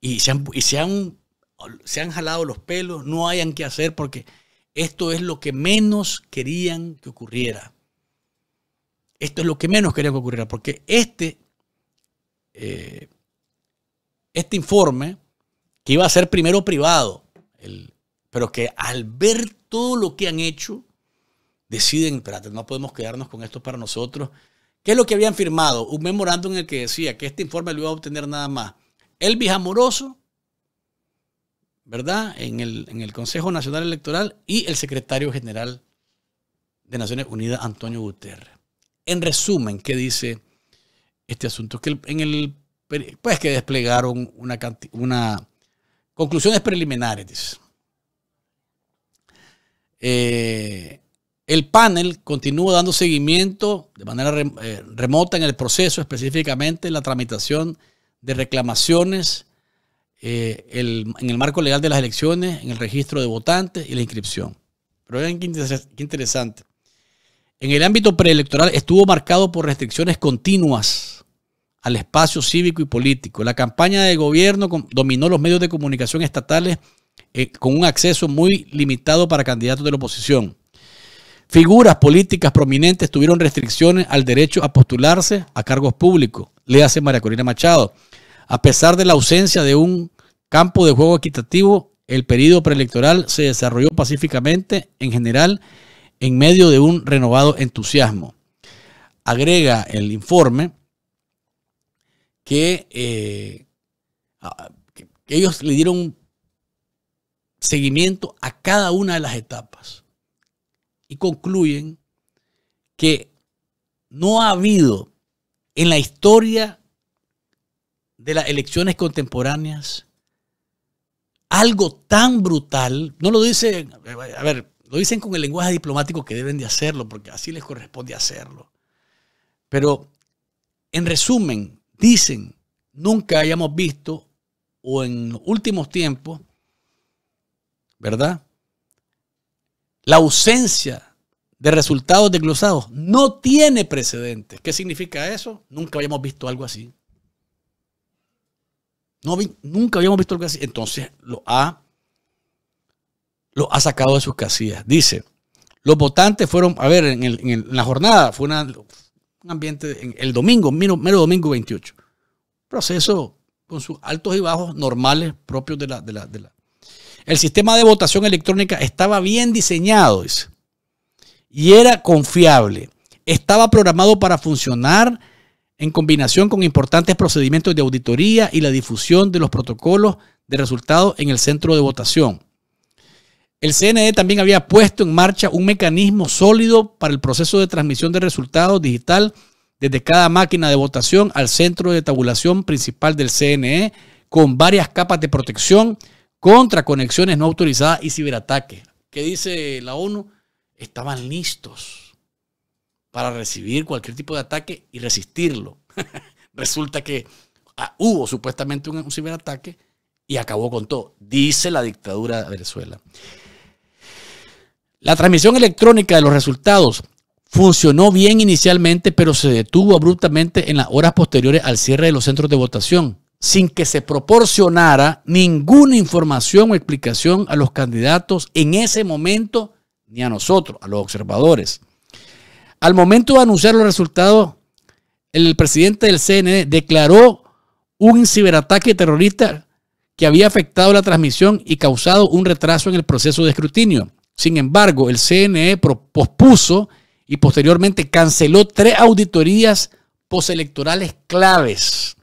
y se han se han jalado los pelos, no hayan que hacer porque esto es lo que menos querían que ocurriera. Esto es lo que menos querían que ocurriera porque este, eh, este informe que iba a ser primero privado, pero que al ver todo lo que han hecho, deciden, espérate, no podemos quedarnos con esto para nosotros. ¿Qué es lo que habían firmado? Un memorándum en el que decía que este informe lo iba a obtener nada más Elvis Amoroso ¿verdad? En el, Consejo Nacional Electoral y el secretario general de Naciones Unidas, Antonio Guterres. En resumen, ¿qué dice este asunto? Que en el, pues que desplegaron una, una conclusiones preliminares. Eh, el panel continúa dando seguimiento de manera eh, remota en el proceso, específicamente la tramitación de reclamaciones eh, en el marco legal de las elecciones, en el registro de votantes y la inscripción. Pero vean qué, interesante. En el ámbito preelectoral estuvo marcado por restricciones continuas al espacio cívico y político. La campaña de gobierno dominó los medios de comunicación estatales eh, con un acceso muy limitado para candidatos de la oposición. Figuras políticas prominentes tuvieron restricciones al derecho a postularse a cargos públicos. Le hace María Corina Machado. A pesar de la ausencia de un campo de juego equitativo, el periodo preelectoral se desarrolló pacíficamente en general en medio de un renovado entusiasmo. Agrega el informe que, eh, ellos le dieron seguimiento a cada una de las etapas y concluyen que no ha habido en la historia de las elecciones contemporáneas. Algo tan brutal, no lo dicen, a ver, lo dicen con el lenguaje diplomático que deben de hacerlo, porque así les corresponde hacerlo. Pero, en resumen, dicen, nunca hayamos visto, o en los últimos tiempos, ¿verdad? La ausencia de resultados desglosados no tiene precedentes. ¿Qué significa eso? Nunca hayamos visto algo así nunca habíamos visto algo así. Entonces lo ha, lo ha sacado de sus casillas. Dice, los votantes fueron, a ver, en, la jornada fue un ambiente, el domingo, mero, domingo 28. Proceso con sus altos y bajos normales propios de la, El sistema de votación electrónica estaba bien diseñado, y era confiable. Estaba programado para funcionar en combinación con importantes procedimientos de auditoría y la difusión de los protocolos de resultados en el centro de votación. El CNE también había puesto en marcha un mecanismo sólido para el proceso de transmisión de resultados digital desde cada máquina de votación al centro de tabulación principal del CNE con varias capas de protección contra conexiones no autorizadas y ciberataques. ¿Qué dice la ONU? Estaban listos para recibir cualquier tipo de ataque y resistirlo. Resulta que ah, hubo supuestamente un ciberataque y acabó con todo, dice la dictadura de Venezuela. La transmisión electrónica de los resultados funcionó bien inicialmente, pero se detuvo abruptamente en las horas posteriores al cierre de los centros de votación, sin que se proporcionara ninguna información o explicación a los candidatos en ese momento ni a nosotros, a los observadores. Al momento de anunciar los resultados, el presidente del CNE declaró un ciberataque terrorista que había afectado la transmisión y causado un retraso en el proceso de escrutinio. Sin embargo, el CNE pospuso y posteriormente canceló tres auditorías postelectorales claves.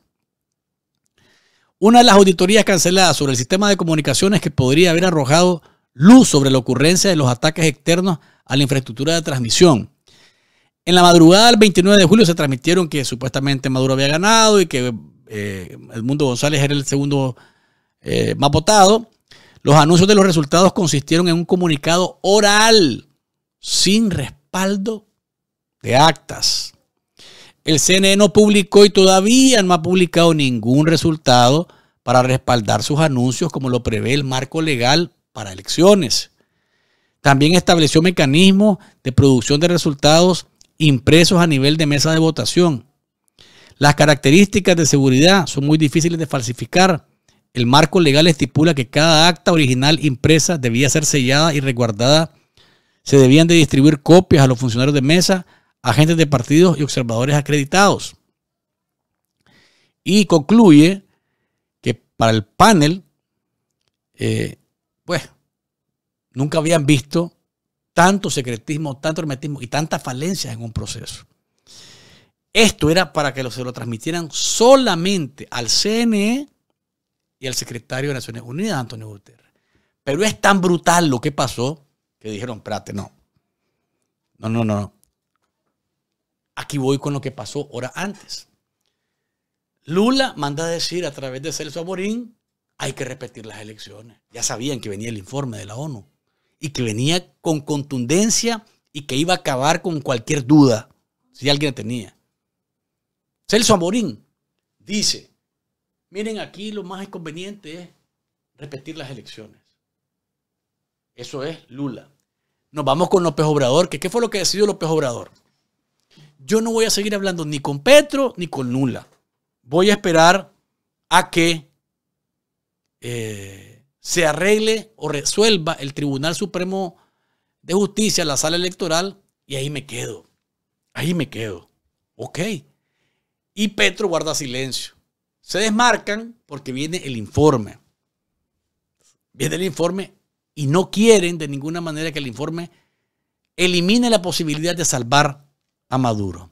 Una de las auditorías canceladas sobre el sistema de comunicaciones que podría haber arrojado luz sobre la ocurrencia de los ataques externos a la infraestructura de transmisión. En la madrugada del 29 de julio se transmitieron que supuestamente Maduro había ganado y que el eh, Mundo González era el segundo eh, más votado. Los anuncios de los resultados consistieron en un comunicado oral sin respaldo de actas. El CNE no publicó y todavía no ha publicado ningún resultado para respaldar sus anuncios como lo prevé el marco legal para elecciones. También estableció mecanismos de producción de resultados impresos a nivel de mesa de votación. Las características de seguridad son muy difíciles de falsificar. El marco legal estipula que cada acta original impresa debía ser sellada y resguardada. Se debían de distribuir copias a los funcionarios de mesa, agentes de partidos y observadores acreditados. Y concluye que para el panel, eh, pues, nunca habían visto tanto secretismo, tanto hermetismo y tantas falencias en un proceso. Esto era para que se lo transmitieran solamente al CNE y al secretario de Naciones Unidas, Antonio Guterres. Pero es tan brutal lo que pasó que dijeron, espérate, no. No, no, no. Aquí voy con lo que pasó hora antes. Lula manda a decir a través de Celso Aborín, hay que repetir las elecciones. Ya sabían que venía el informe de la ONU y que venía con contundencia y que iba a acabar con cualquier duda, si alguien tenía. Celso Amorín dice, miren aquí lo más conveniente es repetir las elecciones. Eso es Lula. Nos vamos con López Obrador, que qué fue lo que decidió López Obrador. Yo no voy a seguir hablando ni con Petro ni con Lula. Voy a esperar a que eh, se arregle o resuelva el Tribunal Supremo de Justicia, la sala electoral, y ahí me quedo. Ahí me quedo. Ok. Y Petro guarda silencio. Se desmarcan porque viene el informe. Viene el informe y no quieren de ninguna manera que el informe elimine la posibilidad de salvar a Maduro.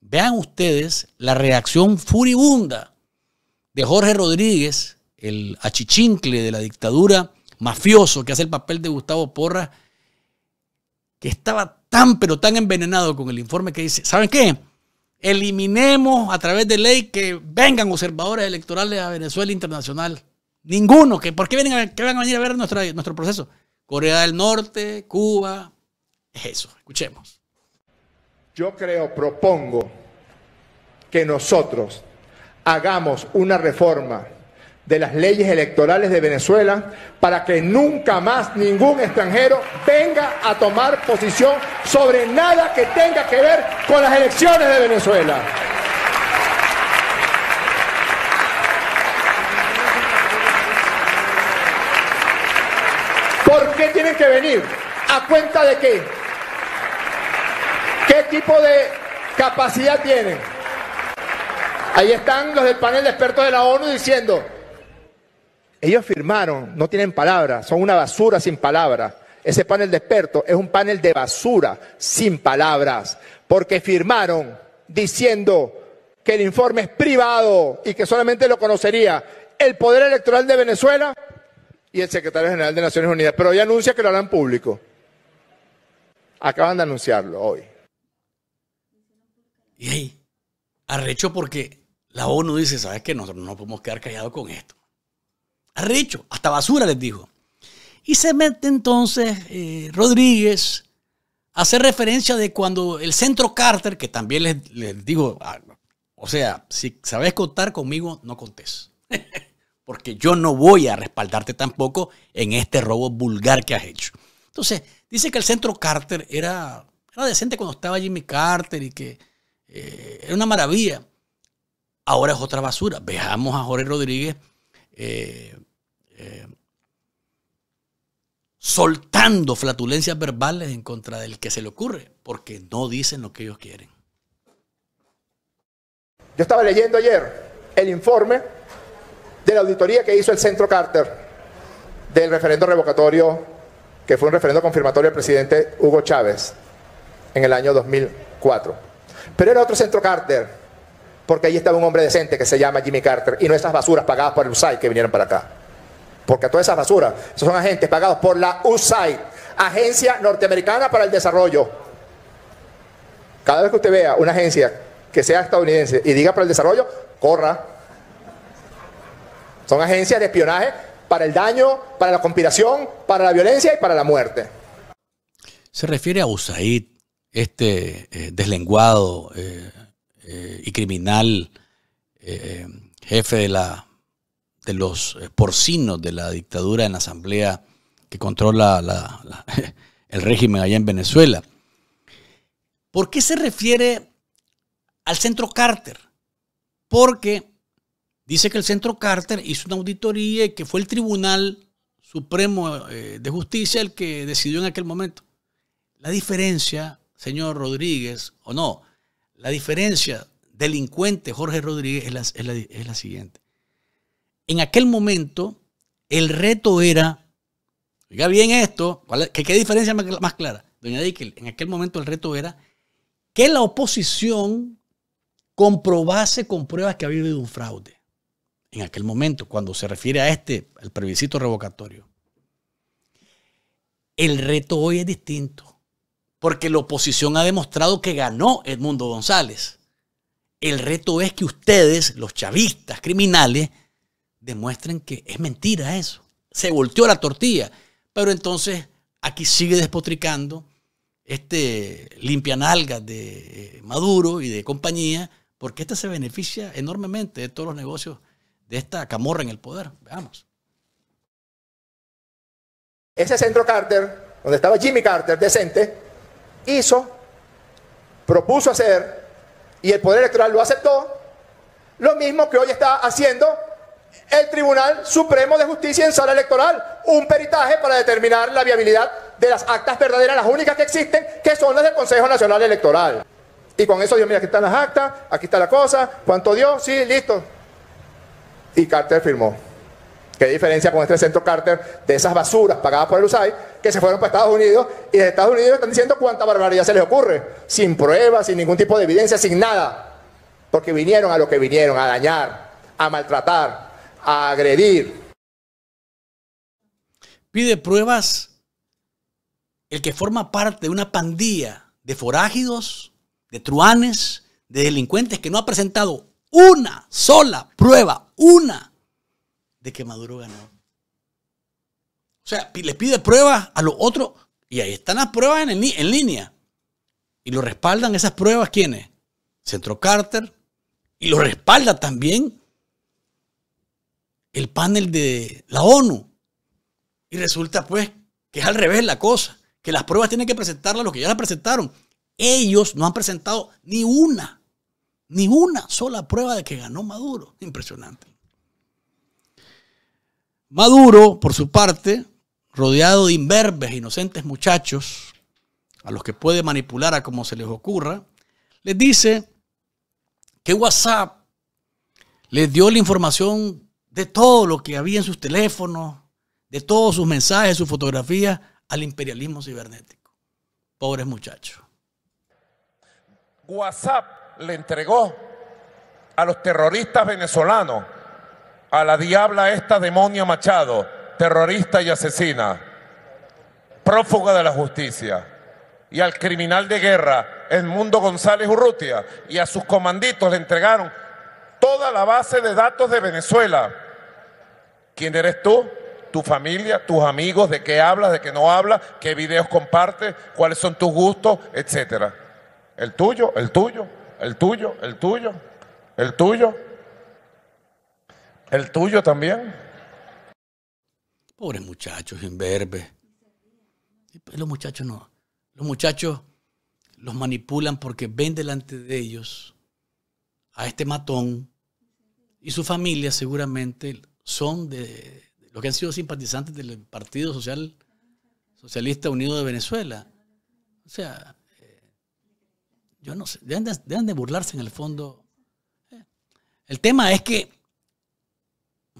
Vean ustedes la reacción furibunda de Jorge Rodríguez el achichincle de la dictadura mafioso que hace el papel de Gustavo Porras, que estaba tan pero tan envenenado con el informe que dice, ¿saben qué? Eliminemos a través de ley que vengan observadores electorales a Venezuela internacional. Ninguno, que ¿por qué, vienen van a venir a ver nuestro proceso? Corea del Norte, Cuba, es eso, escuchemos. Yo creo, propongo que nosotros hagamos una reforma de las leyes electorales de Venezuela para que nunca más ningún extranjero venga a tomar posición sobre nada que tenga que ver con las elecciones de Venezuela. ¿Por qué tienen que venir? ¿A cuenta de qué? ¿Qué tipo de capacidad tienen? Ahí están los del panel de expertos de la ONU diciendo, ellos firmaron, no tienen palabras, son una basura sin palabras. Ese panel de expertos es un panel de basura sin palabras, porque firmaron diciendo que el informe es privado y que solamente lo conocería el Poder Electoral de Venezuela y el Secretario General de Naciones Unidas. Pero hoy anuncia que lo harán público. Acaban de anunciarlo hoy. Y ahí, arrecho porque la ONU dice, ¿sabes qué? Nosotros no podemos quedar callados con esto. Arrecho, hasta basura les dijo. Y se mete entonces eh, Rodríguez a hacer referencia de cuando el centro Carter, que también les, les digo, ah, o sea, si sabes contar conmigo, no contés. Porque yo no voy a respaldarte tampoco en este robo vulgar que has hecho. Entonces, dice que el centro Carter era, decente cuando estaba Jimmy Carter y que eh, era una maravilla. Ahora es otra basura. Veamos a Jorge Rodríguez eh, eh, soltando flatulencias verbales en contra del que se le ocurre, porque no dicen lo que ellos quieren. Yo estaba leyendo ayer el informe de la auditoría que hizo el Centro Carter del referendo revocatorio, que fue un referendo confirmatorio del presidente Hugo Chávez en el año 2004. Pero era otro Centro Carter, porque ahí estaba un hombre decente que se llama Jimmy Carter y no esas basuras pagadas por el USAID que vinieron para acá. Porque todas esas basuras, esos son agentes pagados por la USAID, Agencia Norteamericana para el Desarrollo. Cada vez que usted vea una agencia que sea estadounidense y diga para el desarrollo, corra. Son agencias de espionaje para el daño, para la conspiración, para la violencia y para la muerte. Se refiere a USAID, este eh, deslenguado eh, eh, y criminal eh, jefe de, la, de los eh, porcinos de la dictadura en la asamblea que controla el régimen allá en Venezuela. ¿Por qué se refiere al centro Carter? Porque dice que el centro Carter hizo una auditoría y que fue el Tribunal Supremo de Justicia el que decidió en aquel momento. La diferencia, señor Rodríguez, o no, la diferencia delincuente Jorge Rodríguez es la, siguiente. En aquel momento, el reto era, oiga bien esto, ¿qué, qué diferencia más, clara? Doña Díquel, en aquel momento el reto era que la oposición comprobase con pruebas que había habido un fraude. En aquel momento, cuando se refiere a este, el plebiscito revocatorio. El reto hoy es distinto porque la oposición ha demostrado que ganó Edmundo González. El reto es que ustedes, los chavistas criminales, demuestren que es mentira eso. Se volteó la tortilla. Pero entonces aquí sigue despotricando este limpianalgas de eh, Maduro y de compañía, porque este se beneficia enormemente de todos los negocios de esta camorra en el poder. Veamos. Ese centro Carter, donde estaba Jimmy Carter, decente, hizo, propuso hacer, y el Poder Electoral lo aceptó, lo mismo que hoy está haciendo el Tribunal Supremo de Justicia en sala electoral, un peritaje para determinar la viabilidad de las actas verdaderas, las únicas que existen, que son las del Consejo Nacional Electoral. Y con eso Dios, mira, aquí están las actas, aquí está la cosa, cuánto dio, sí, listo. Y Carter firmó. ¿Qué diferencia con este centro Carter de esas basuras pagadas por el USAID que se fueron para Estados Unidos y de Estados Unidos están diciendo cuánta barbaridad se les ocurre? Sin pruebas, sin ningún tipo de evidencia, sin nada. Porque vinieron a lo que vinieron, a dañar, a maltratar, a agredir. Pide pruebas el que forma parte de una pandilla de forágidos, de truanes, de delincuentes que no ha presentado una sola prueba, una de que Maduro ganó. O sea, le pide pruebas a los otros y ahí están las pruebas en, en línea. Y lo respaldan esas pruebas, ¿quiénes? Centro Carter. Y lo respalda también el panel de la ONU. Y resulta pues que es al revés la cosa, que las pruebas tienen que presentarlas los que ya las presentaron. Ellos no han presentado ni una, ni una sola prueba de que ganó Maduro. Impresionante. Maduro, por su parte, rodeado de imberbes, inocentes muchachos, a los que puede manipular a como se les ocurra, les dice que WhatsApp les dio la información de todo lo que había en sus teléfonos, de todos sus mensajes, sus fotografías al imperialismo cibernético. Pobres muchachos. WhatsApp le entregó a los terroristas venezolanos a la diabla esta demonia Machado, terrorista y asesina, prófuga de la justicia, y al criminal de guerra, Edmundo González Urrutia, y a sus comanditos le entregaron toda la base de datos de Venezuela. ¿Quién eres tú? ¿Tu familia? ¿Tus amigos? ¿De qué hablas? ¿De qué no hablas? ¿Qué videos compartes? ¿Cuáles son tus gustos? Etcétera. El tuyo, el tuyo, el tuyo, el tuyo, el tuyo. ¿El tuyo también? Pobres muchachos, imberbes. Pues, los muchachos no. Los muchachos los manipulan porque ven delante de ellos a este matón y su familia seguramente son de los que han sido simpatizantes del Partido Social Socialista Unido de Venezuela. O sea, eh, yo no sé, de, deben de, burlarse en el fondo. Eh, el tema es que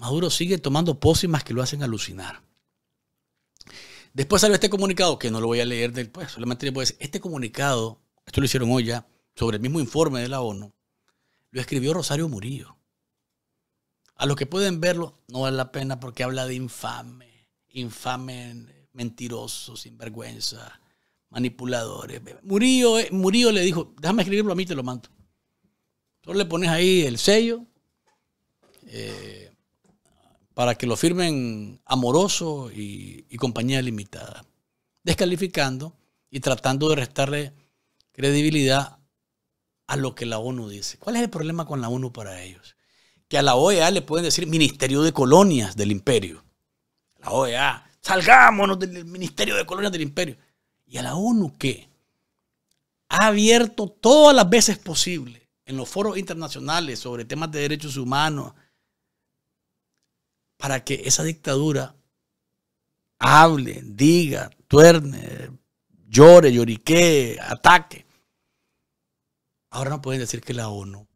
Maduro sigue tomando pócimas que lo hacen alucinar. Después salió este comunicado, que no lo voy a leer después, solamente le puedo decir, este comunicado, esto lo hicieron hoy ya, sobre el mismo informe de la ONU, lo escribió Rosario Murillo. A los que pueden verlo, no vale la pena porque habla de infame, infame, mentiroso, sinvergüenza, manipuladores. Murillo, eh, Murillo le dijo, déjame escribirlo a mí, te lo mando. Solo le pones ahí el sello, eh, para que lo firmen amoroso y, compañía limitada, descalificando y tratando de restarle credibilidad a lo que la ONU dice. ¿Cuál es el problema con la ONU para ellos? Que a la OEA le pueden decir Ministerio de Colonias del Imperio. La OEA, salgámonos del Ministerio de Colonias del Imperio. ¿Y a la ONU qué? Ha abierto todas las veces posible en los foros internacionales sobre temas de derechos humanos, para que esa dictadura hable, diga, tuerne, llore, lloriquee, ataque. Ahora no pueden decir que la ONU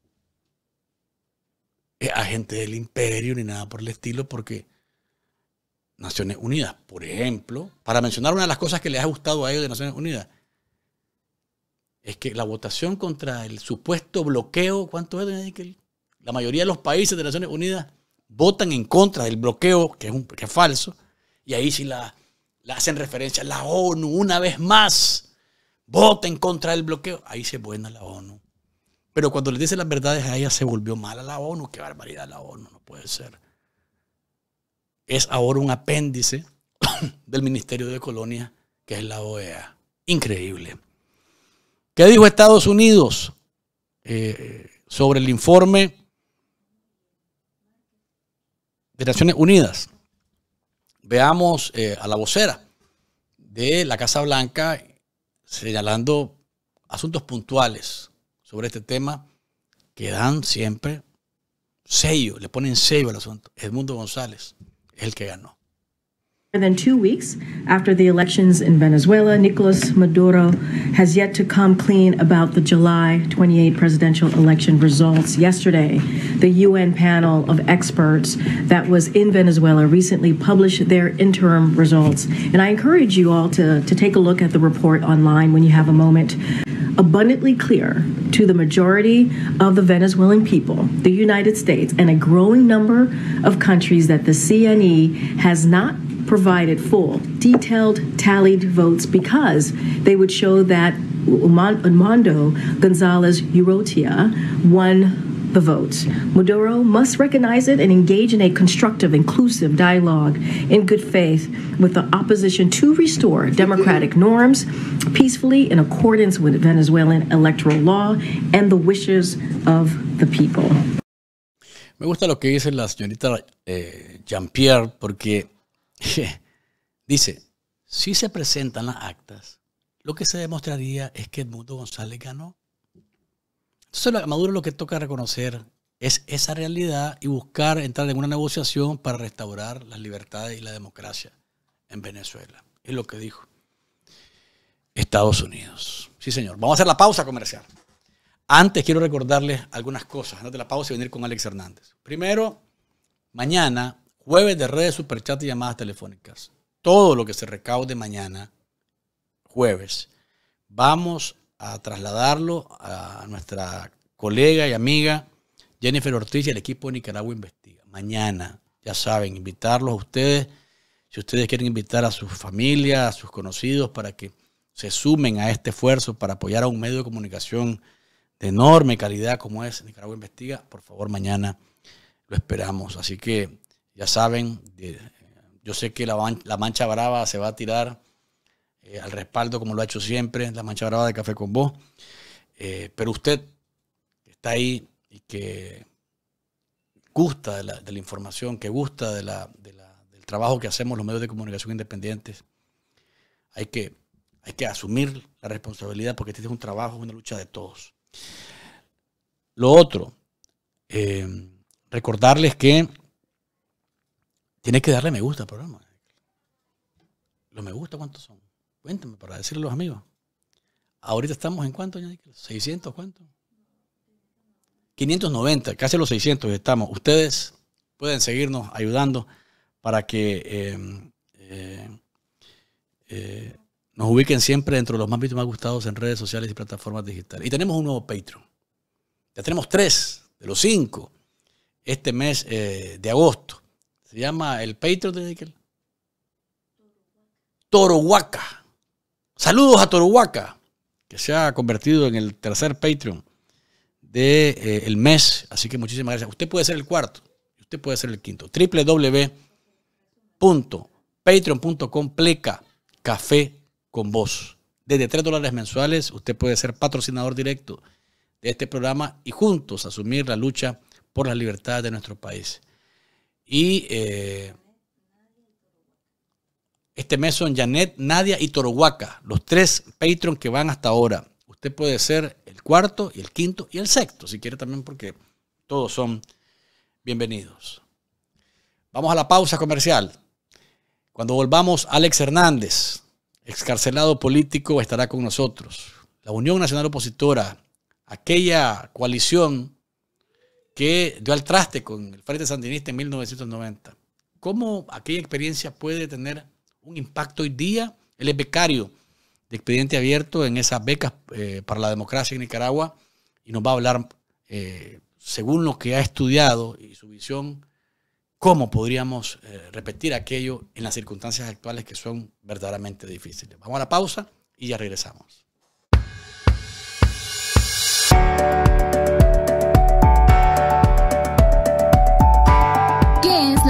es agente del imperio ni nada por el estilo, porque Naciones Unidas, por ejemplo, para mencionar una de las cosas que les ha gustado a ellos de Naciones Unidas, es que la votación contra el supuesto bloqueo, ¿cuánto es, La mayoría de los países de Naciones Unidas votan en contra del bloqueo, que es, falso, y ahí sí la, hacen referencia. a La ONU, una vez más, vota en contra del bloqueo. Ahí se buena la ONU. Pero cuando les dice las verdades a ella, se volvió mala la ONU. Qué barbaridad la ONU, no puede ser. Es ahora un apéndice del Ministerio de Colonia, que es la OEA. Increíble. ¿Qué dijo Estados Unidos eh, sobre el informe de Naciones Unidas, veamos eh, a la vocera de la Casa Blanca señalando asuntos puntuales sobre este tema que dan siempre sello, le ponen sello al asunto. Edmundo González es el que ganó. than two weeks after the elections in Venezuela, Nicolas Maduro has yet to come clean about the July 28 presidential election results. Yesterday, the UN panel of experts that was in Venezuela recently published their interim results. And I encourage you all to, to take a look at the report online when you have a moment abundantly clear to the majority of the Venezuelan people, the United States, and a growing number of countries that the CNE has not provided full, detailed, tallied votes because they would show that Armando Gonzalez Eurotia won the votes. Maduro must recognize it and engage in a constructive, inclusive dialogue in good faith with the opposition to restore democratic norms peacefully in accordance with Venezuelan electoral law and the wishes of the people. Me gusta lo que dice la señorita eh, Jean-Pierre porque Dice, si se presentan las actas, lo que se demostraría es que Edmundo González ganó. Entonces Maduro lo que toca reconocer es esa realidad y buscar entrar en una negociación para restaurar las libertades y la democracia en Venezuela. Es lo que dijo Estados Unidos. Sí, señor. Vamos a hacer la pausa comercial. Antes quiero recordarles algunas cosas, antes de la pausa y venir con Alex Hernández. Primero, mañana Jueves de redes, superchat y llamadas telefónicas. Todo lo que se recaude mañana, jueves, vamos a trasladarlo a nuestra colega y amiga Jennifer Ortiz y el equipo de Nicaragua Investiga. Mañana, ya saben, invitarlos a ustedes. Si ustedes quieren invitar a sus familias, a sus conocidos, para que se sumen a este esfuerzo para apoyar a un medio de comunicación de enorme calidad como es Nicaragua Investiga, por favor, mañana lo esperamos. Así que ya saben, eh, yo sé que la, Mancha Brava se va a tirar eh, al respaldo como lo ha hecho siempre, la Mancha Brava de Café con Vos. Eh, pero usted que está ahí y que gusta de la, información, que gusta de del trabajo que hacemos los medios de comunicación independientes, hay que, hay que asumir la responsabilidad porque este es un trabajo, es una lucha de todos. Lo otro, recordarles que tiene que darle me gusta al programa. ¿Los me gusta cuántos son? Cuéntame para decirle a los amigos. Ahorita estamos en cuánto, ¿600 cuánto? 590, casi los 600 estamos. Ustedes pueden seguirnos ayudando para que em, eh, eh, nos ubiquen siempre dentro de los más vistos más gustados en redes sociales y plataformas digitales. Y tenemos un nuevo Patreon. Ya tenemos tres de los cinco este mes eh, de agosto. Se llama el Patreon de Nickel. Torohuaca. Saludos a Torohuaca, que se ha convertido en el tercer Patreon del de, eh, el mes. Así que muchísimas gracias. Usted puede ser el cuarto, usted puede ser el quinto. www.patreon.com pleca café con voz. Desde tres dólares mensuales, usted puede ser patrocinador directo de este programa y juntos asumir la lucha por las libertades de nuestro país. Y eh, este mes son Janet, Nadia y Torohuaca, los tres patron que van hasta ahora. Usted puede ser el cuarto y el quinto y el sexto, si quiere también, porque todos son bienvenidos. Vamos a la pausa comercial. Cuando volvamos, Alex Hernández, excarcelado político, estará con nosotros. La Unión Nacional Opositora, aquella coalición que dio al traste con el Frente Sandinista en 1990. ¿Cómo aquella experiencia puede tener un impacto hoy día? Él es becario de expediente abierto en esas becas eh, para la democracia en Nicaragua y nos va a hablar, eh, según lo que ha estudiado y su visión, cómo podríamos eh, repetir aquello en las circunstancias actuales que son verdaderamente difíciles. Vamos a la pausa y ya regresamos.